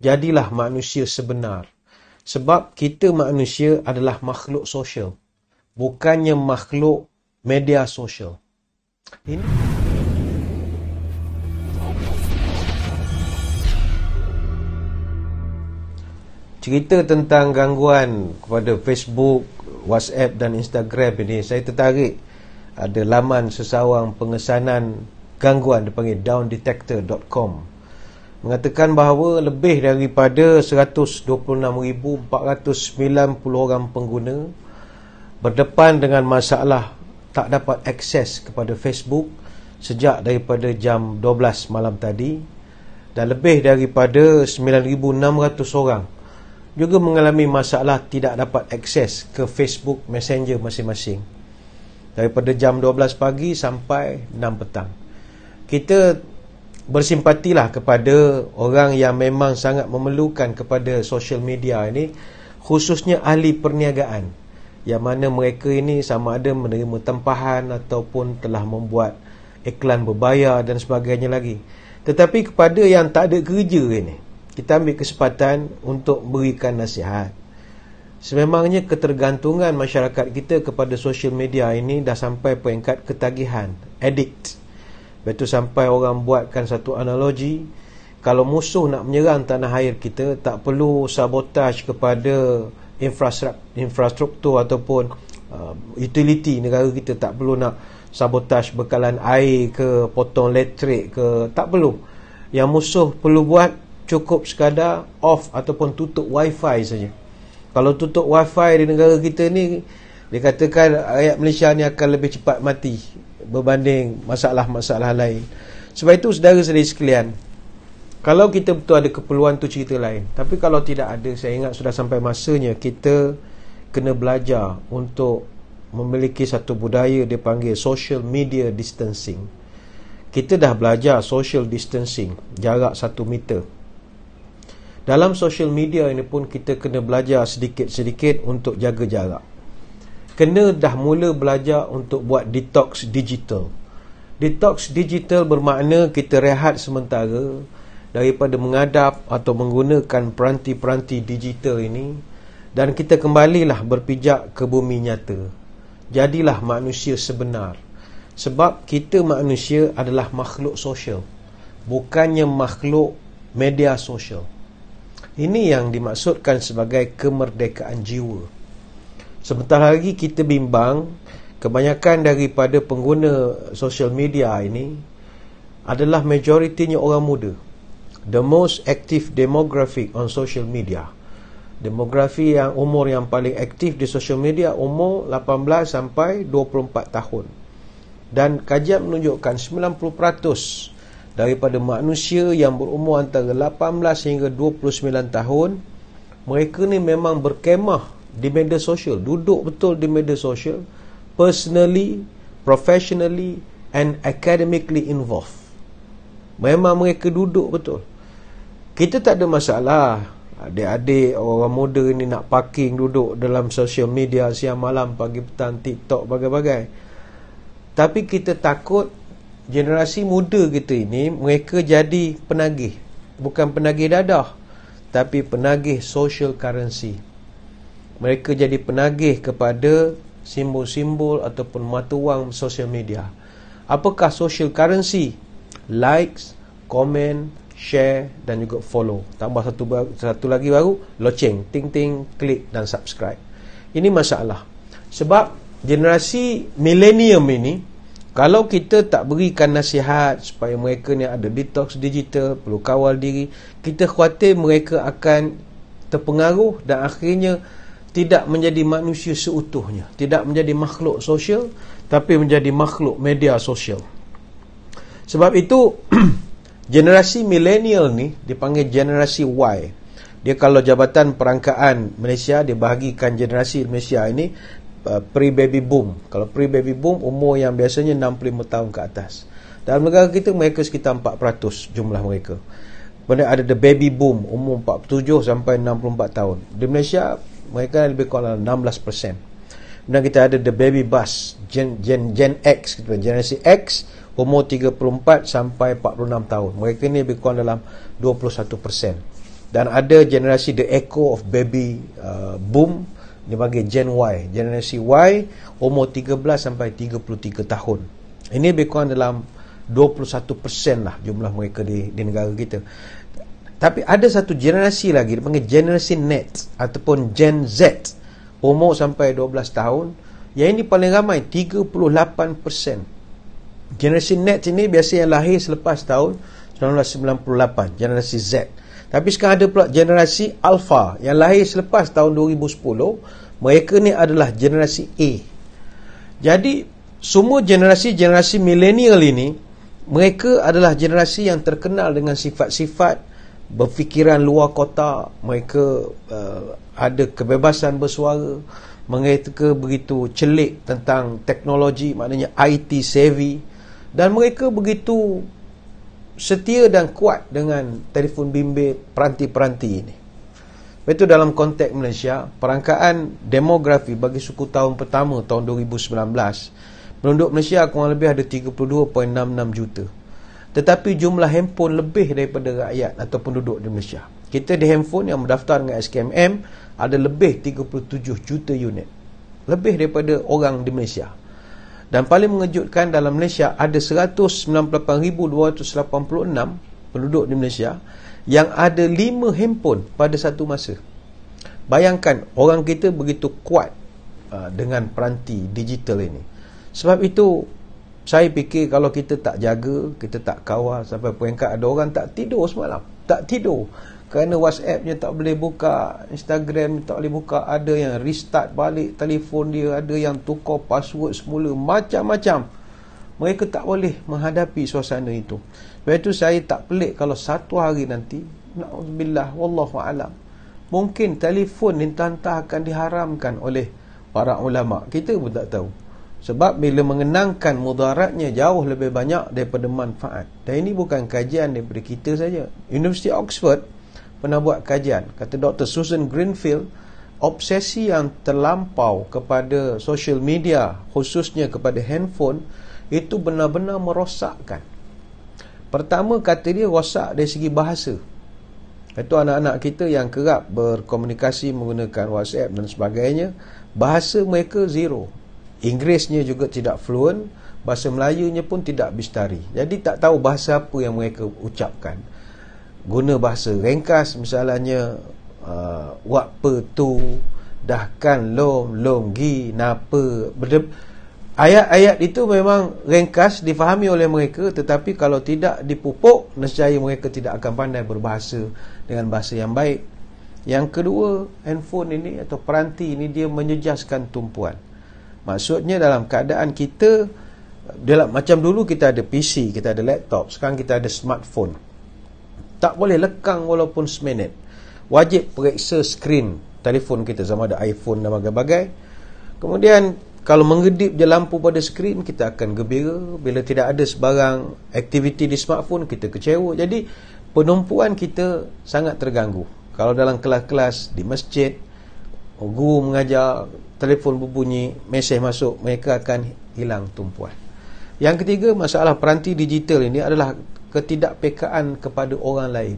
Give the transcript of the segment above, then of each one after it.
jadilah manusia sebenar. Sebab kita manusia adalah makhluk sosial. Bukannya makhluk media sosial. Ini... Cerita tentang gangguan kepada Facebook, WhatsApp dan Instagram ini saya tertarik ada laman sesawang pengesanan gangguan dipanggil downdetector.com mengatakan bahawa lebih daripada 126,490 orang pengguna berdepan dengan masalah tak dapat akses kepada Facebook sejak daripada jam 12 malam tadi dan lebih daripada 9,600 orang juga mengalami masalah tidak dapat akses ke Facebook Messenger masing-masing daripada jam 12 pagi sampai 6 petang. Kita bersimpatilah kepada orang yang memang sangat memerlukan kepada social media ini khususnya ahli perniagaan yang mana mereka ini sama ada menerima tempahan ataupun telah membuat iklan berbayar dan sebagainya lagi tetapi kepada yang tak ada kerja ini kita ambil kesempatan untuk berikan nasihat sememangnya ketergantungan masyarakat kita kepada social media ini dah sampai peringkat ketagihan addict Lepas tu sampai orang buatkan satu analogi Kalau musuh nak menyerang tanah air kita Tak perlu sabotaj kepada infrastruktur, infrastruktur ataupun uh, utility negara kita Tak perlu nak sabotaj bekalan air ke potong elektrik ke Tak perlu Yang musuh perlu buat cukup sekadar off ataupun tutup wifi saja. Kalau tutup wifi di negara kita ni Dikatakan rakyat Malaysia ni akan lebih cepat mati berbanding masalah-masalah lain sebab itu saudara-saudari sekalian kalau kita betul ada keperluan tu cerita lain tapi kalau tidak ada saya ingat sudah sampai masanya kita kena belajar untuk memiliki satu budaya dia panggil social media distancing kita dah belajar social distancing jarak satu meter dalam social media ini pun kita kena belajar sedikit-sedikit untuk jaga jarak kena dah mula belajar untuk buat detox digital. Detox digital bermakna kita rehat sementara daripada mengadap atau menggunakan peranti-peranti digital ini dan kita kembalilah berpijak ke bumi nyata. Jadilah manusia sebenar. Sebab kita manusia adalah makhluk sosial, bukannya makhluk media sosial. Ini yang dimaksudkan sebagai kemerdekaan jiwa. Sebentar lagi kita bimbang kebanyakan daripada pengguna social media ini adalah majoritinya orang muda the most active demographic on social media demografi yang umur yang paling aktif di social media umur 18 sampai 24 tahun dan kajian menunjukkan 90% daripada manusia yang berumur antara 18 hingga 29 tahun mereka ni memang berkemah di media sosial duduk betul di media sosial personally professionally and academically involved memang mereka duduk betul kita tak ada masalah adik-adik orang muda ni nak parking duduk dalam social media siang malam pagi petang tiktok bagai-bagai tapi kita takut generasi muda kita ini mereka jadi penagih bukan penagih dadah tapi penagih social currency mereka jadi penagih kepada simbol-simbol ataupun mata wang sosial media. Apakah social currency? Likes, komen, share dan juga follow. Tambah satu satu lagi baru, loceng, ting-ting, klik dan subscribe. Ini masalah. Sebab generasi milenium ini kalau kita tak berikan nasihat supaya mereka ni ada detox digital, perlu kawal diri, kita khuatir mereka akan terpengaruh dan akhirnya tidak menjadi manusia seutuhnya tidak menjadi makhluk sosial tapi menjadi makhluk media sosial sebab itu generasi milenial ni dipanggil generasi Y dia kalau jabatan perangkaan Malaysia dibahagikan generasi Malaysia ini uh, pre baby boom kalau pre baby boom umur yang biasanya 65 tahun ke atas dalam negara kita mereka sekitar 4% jumlah mereka Kemudian ada the baby boom umur 47 sampai 64 tahun. Di Malaysia mereka lebih kurang 16% kemudian kita ada the baby bus gen, gen, gen X kita generasi X umur 34 sampai 46 tahun mereka ni lebih kurang dalam 21% dan ada generasi the echo of baby uh, boom dia panggil Gen Y generasi Y umur 13 sampai 33 tahun ini lebih kurang dalam 21% lah jumlah mereka di, di negara kita tapi ada satu generasi lagi dia panggil generasi net ataupun Gen Z umur sampai 12 tahun yang ini paling ramai 38%. Generasi net ini biasa yang lahir selepas tahun 1998 generasi Z. Tapi sekarang ada pula generasi Alpha yang lahir selepas tahun 2010 mereka ni adalah generasi A. Jadi semua generasi-generasi milenial ini mereka adalah generasi yang terkenal dengan sifat-sifat berfikiran luar kota mereka uh, ada kebebasan bersuara mereka begitu celik tentang teknologi maknanya IT savvy dan mereka begitu setia dan kuat dengan telefon bimbit peranti-peranti ini itu dalam konteks Malaysia perangkaan demografi bagi suku tahun pertama tahun 2019 penduduk Malaysia kurang lebih ada 32.66 juta tetapi jumlah handphone lebih daripada rakyat atau penduduk di Malaysia. Kita di handphone yang mendaftar dengan SKMM ada lebih 37 juta unit. Lebih daripada orang di Malaysia. Dan paling mengejutkan dalam Malaysia ada 198,286 penduduk di Malaysia yang ada 5 handphone pada satu masa. Bayangkan orang kita begitu kuat uh, dengan peranti digital ini. Sebab itu saya fikir kalau kita tak jaga, kita tak kawal sampai peringkat ada orang tak tidur semalam. Tak tidur. Kerana WhatsApp-nya tak boleh buka, Instagram tak boleh buka, ada yang restart balik telefon dia, ada yang tukar password semula, macam-macam. Mereka tak boleh menghadapi suasana itu. Sebab itu saya tak pelik kalau satu hari nanti, na'udzubillah, wallahu'alam, mungkin telefon yang akan diharamkan oleh para ulama. Kita pun tak tahu. Sebab bila mengenangkan mudaratnya jauh lebih banyak daripada manfaat. Dan ini bukan kajian daripada kita saja. Universiti Oxford pernah buat kajian. Kata Dr. Susan Greenfield, obsesi yang terlampau kepada social media, khususnya kepada handphone, itu benar-benar merosakkan. Pertama kata dia rosak dari segi bahasa. Itu anak-anak kita yang kerap berkomunikasi menggunakan WhatsApp dan sebagainya, bahasa mereka zero, Inggerisnya juga tidak fluent, bahasa Melayunya pun tidak bistari. Jadi tak tahu bahasa apa yang mereka ucapkan. Guna bahasa ringkas misalnya uh, what tu dahkan lom lom gi napa berdep Ayat-ayat itu memang ringkas difahami oleh mereka tetapi kalau tidak dipupuk nescaya mereka tidak akan pandai berbahasa dengan bahasa yang baik. Yang kedua, handphone ini atau peranti ini dia menyejaskan tumpuan maksudnya dalam keadaan kita dalam macam dulu kita ada PC, kita ada laptop, sekarang kita ada smartphone. Tak boleh lekang walaupun seminit. Wajib periksa skrin telefon kita sama ada iPhone dan bagai-bagai. Kemudian kalau mengedip je lampu pada skrin kita akan gembira bila tidak ada sebarang aktiviti di smartphone kita kecewa jadi penumpuan kita sangat terganggu kalau dalam kelas-kelas di masjid Oh, guru mengajar telefon berbunyi mesej masuk mereka akan hilang tumpuan yang ketiga masalah peranti digital ini adalah ketidakpekaan kepada orang lain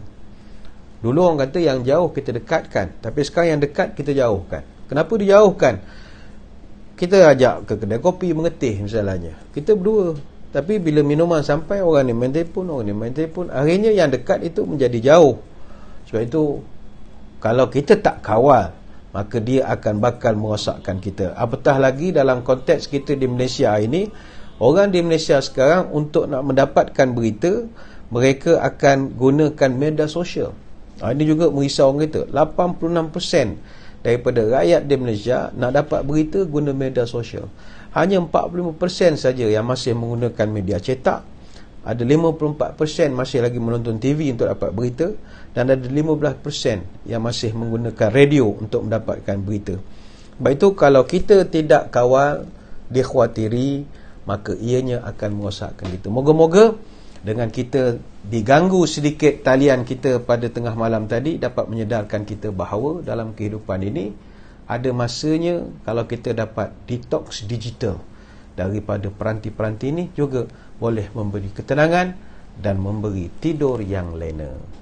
dulu orang kata yang jauh kita dekatkan tapi sekarang yang dekat kita jauhkan kenapa dijauhkan kita ajak ke kedai kopi mengetih misalnya kita berdua tapi bila minuman sampai orang ni main telefon orang ni main telefon akhirnya yang dekat itu menjadi jauh sebab itu kalau kita tak kawal maka dia akan bakal merosakkan kita apatah lagi dalam konteks kita di Malaysia ini orang di Malaysia sekarang untuk nak mendapatkan berita mereka akan gunakan media sosial ha, ini juga merisaukan kita 86% daripada rakyat di Malaysia nak dapat berita guna media sosial hanya 45% saja yang masih menggunakan media cetak ada 54% masih lagi menonton TV untuk dapat berita dan ada 15% yang masih menggunakan radio untuk mendapatkan berita. Baik itu kalau kita tidak kawal, dikhawatiri maka ianya akan merosakkan kita. Moga-moga dengan kita diganggu sedikit talian kita pada tengah malam tadi dapat menyedarkan kita bahawa dalam kehidupan ini ada masanya kalau kita dapat detox digital daripada peranti-peranti ini juga boleh memberi ketenangan dan memberi tidur yang lena.